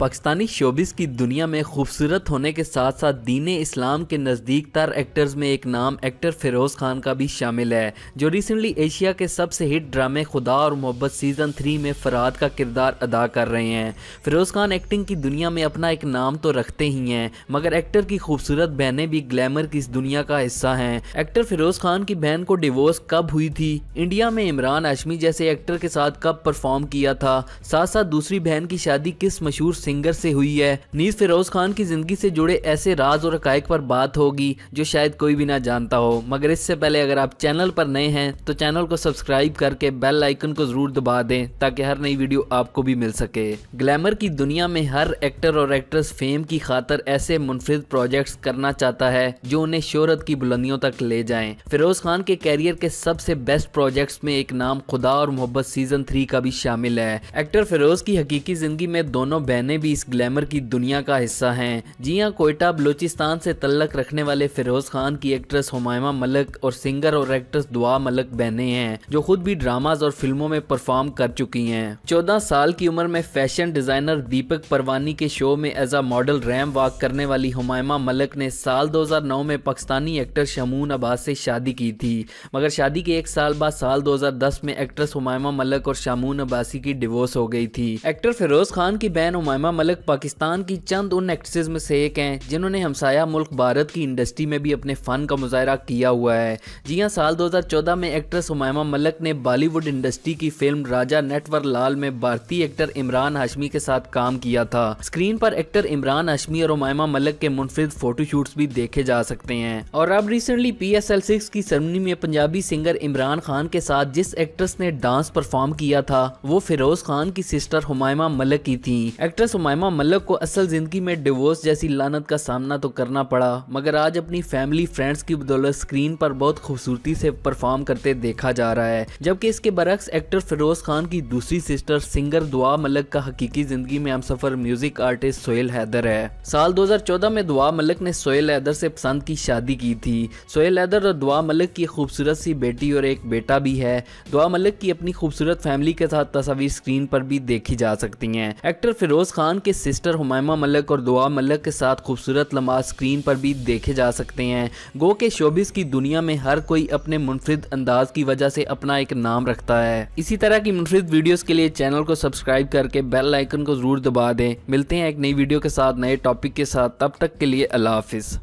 Pakistani showbiz की दुनिया में खूबसूरत होने के साथ साथ दीन इस्लाम के नज़दीक तर एक्टर्स में एक नाम एक्टर फिरोज़ खान का भी शामिल है जो रिसेंटली एशिया के सबसे हिट ड्रामे खुदा और मोहब्बत सीज़न थ्री में फराद का किरदार अदा कर रहे हैं फिरोज़ खान एक्टिंग की दुनिया में अपना एक नाम तो रखते ही हैं मगर एक्टर की खूबसूरत बहनें भी ग्लैमर की इस दुनिया का हिस्सा हैं एक्टर फिरोज़ खान की बहन को डिवोर्स कब हुई थी इंडिया में इमरान अशमी जैसे एक्टर के साथ कब परफॉर्म किया था साथ साथ दूसरी बहन की शादी किस मशहूर सिंगर से हुई है नीज फिरोज खान की जिंदगी से जुड़े ऐसे राज और हकायक पर बात होगी जो शायद कोई भी ना जानता हो मगर इससे पहले अगर आप चैनल पर नए हैं तो चैनल को सब्सक्राइब करके बेल आइकन को जरूर दबा दें ताकि हर नई वीडियो आपको भी मिल सके ग्लैमर की दुनिया में हर एक्टर और एक्ट्रेस फेम की खातर ऐसे मुनफरद प्रोजेक्ट करना चाहता है जो उन्हें शोहरत की बुलंदियों तक ले जाए फिरोज खान के कैरियर के सबसे बेस्ट प्रोजेक्ट में एक नाम खुदा और मोहब्बत सीजन थ्री का भी शामिल है एक्टर फिरोज की हकीकी जिंदगी में दोनों बहने भी इस ग्लैमर की दुनिया का हिस्सा हैं जी हाँ कोयटा बलूचिस्तान से तल्लक रखने वाले फिरोज खान की एक्ट्रेस हुमायमा मलक और सिंगर और एक्ट्रेस दुआ मलक बहने हैं जो खुद भी ड्रामाज और फिल्मों में परफॉर्म कर चुकी हैं चौदह साल की उम्र में फैशन डिजाइनर दीपक परवानी के शो में as a model ramp walk करने वाली हुमायमा मलक ने साल नौ में पाकिस्तानी एक्टर शमून अब्बास से शादी की थी मगर शादी के एक साल बाद साल दस में एक्ट्रेस हुमायमा मलक और शामून अब्बासी की डिवोर्स हो गई थी एक्टर फिरोज खान की बहन हमायमा रहनुमा मलिक पाकिस्तान की चंद उन एक्ट्रेसेस में से एक हैं जिन्होंने हमसाया मुल्क भारत की इंडस्ट्री में भी अपने फ़न का मुजाहरा किया हुआ है जी हाँ साल 2014 में एक्ट्रेस हुमायमा मलिक ने बॉलीवुड इंडस्ट्री की फिल्म राजा नेटवर लाल में भारतीय एक्टर इमरान हाशमी के साथ काम किया था स्क्रीन पर एक्टर इमरान हाशमी और हुमायमा मलिक के मुनफरद फोटोशूट्स भी देखे जा सकते हैं और अब recently P S L six की सरमनी में पंजाबी सिंगर इमरान खान के साथ जिस एक्ट्रेस ने डांस परफॉर्म किया था वो फिरोज खान की सिस्टर हुमायमा मलिक की थी एक्ट्रेस सुमायमा मलक को असल ज़िंदगी में डिवोर्स जैसी लानत का सामना तो करना पड़ा मगर आज अपनी फैमिली फ्रेंड्स की बदौलत स्क्रीन पर बहुत खूबसूरती से परफॉर्म करते देखा जा रहा है जबकि इसके बरक्स एक्टर फिरोज खान की दूसरी सिस्टर सिंगर दुआ मलक का हकीकी ज़िंदगी में सफर म्यूजिक आर्टिस्ट सोहेल हैदर है साल चौदह में दुआ मलक ने सोहेल हैदर से पसंद की शादी की थी सोहेल हैदर और दुआ मलक की खूबसूरत सी बेटी और एक बेटा भी है दुआ मलक की अपनी खूबसूरत फैमिली के साथ तस्वीर स्क्रीन पर भी देखी जा सकती है एक्टर फिरोज खान खान के सिस्टर हुमायमा मलिक और दुआ मलक के साथ खूबसूरत लम्हा स्क्रीन पर भी देखे जा सकते हैं गो के शोबिस की दुनिया में हर कोई अपने मुनफरद अंदाज की वजह से अपना एक नाम रखता है इसी तरह की मुनफरद वीडियोस के लिए चैनल को सब्सक्राइब करके बेल आइकन को जरूर दबा दें मिलते हैं एक नई वीडियो के साथ नए टॉपिक के साथ तब तक के लिए अल्लाह हाफिज़